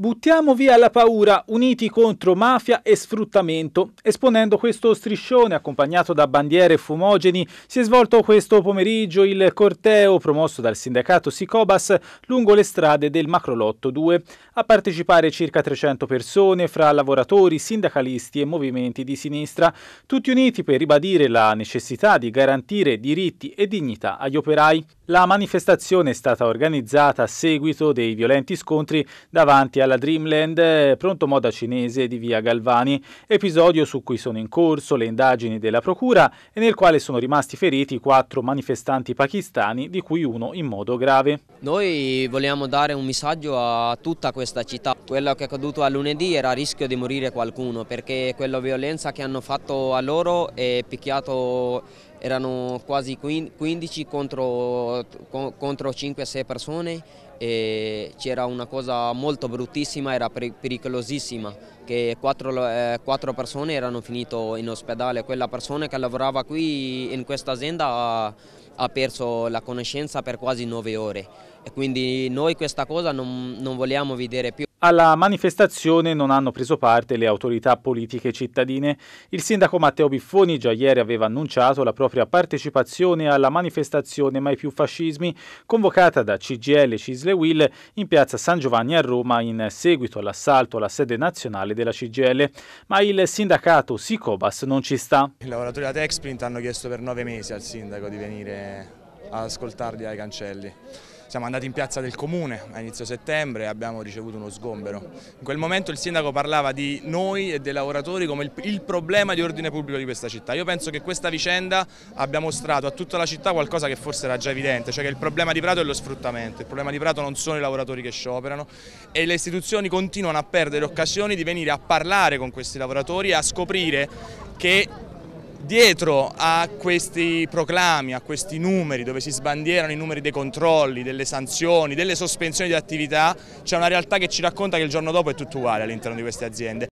Buttiamo via la paura, uniti contro mafia e sfruttamento. Esponendo questo striscione, accompagnato da bandiere fumogeni, si è svolto questo pomeriggio il corteo promosso dal sindacato Sicobas lungo le strade del Macrolotto 2. A partecipare circa 300 persone, fra lavoratori, sindacalisti e movimenti di sinistra, tutti uniti per ribadire la necessità di garantire diritti e dignità agli operai. La manifestazione è stata organizzata a seguito dei violenti scontri davanti alla Dreamland pronto moda cinese di via Galvani, episodio su cui sono in corso le indagini della Procura e nel quale sono rimasti feriti quattro manifestanti pakistani, di cui uno in modo grave. Noi vogliamo dare un messaggio a tutta questa città. Quello che è accaduto a lunedì era a rischio di morire qualcuno perché quella violenza che hanno fatto a loro è picchiato erano quasi 15 contro, contro 5-6 persone e c'era una cosa molto bruttissima, era pericolosissima, che quattro, eh, persone erano finite in ospedale, quella persona che lavorava qui in questa azienda ha, ha, perso la conoscenza per quasi 9 ore e quindi noi questa cosa non, non vogliamo vedere più. Alla manifestazione non hanno preso parte le autorità politiche cittadine. Il sindaco Matteo Biffoni già ieri aveva annunciato la propria partecipazione alla manifestazione Mai più fascismi, convocata da CGL Cisle Will in piazza San Giovanni a Roma in seguito all'assalto alla sede nazionale della CGL. Ma il sindacato Sicobas non ci sta. I lavoratori della Texprint hanno chiesto per nove mesi al sindaco di venire a ascoltarli ai cancelli. Siamo andati in piazza del comune a inizio settembre e abbiamo ricevuto uno sgombero. In quel momento il sindaco parlava di noi e dei lavoratori come il, il problema di ordine pubblico di questa città. Io penso che questa vicenda abbia mostrato a tutta la città qualcosa che forse era già evidente, cioè che il problema di Prato è lo sfruttamento, il problema di Prato non sono i lavoratori che scioperano e le istituzioni continuano a perdere occasioni di venire a parlare con questi lavoratori e a scoprire che Dietro a questi proclami, a questi numeri dove si sbandierano i numeri dei controlli, delle sanzioni, delle sospensioni di attività, c'è una realtà che ci racconta che il giorno dopo è tutto uguale all'interno di queste aziende.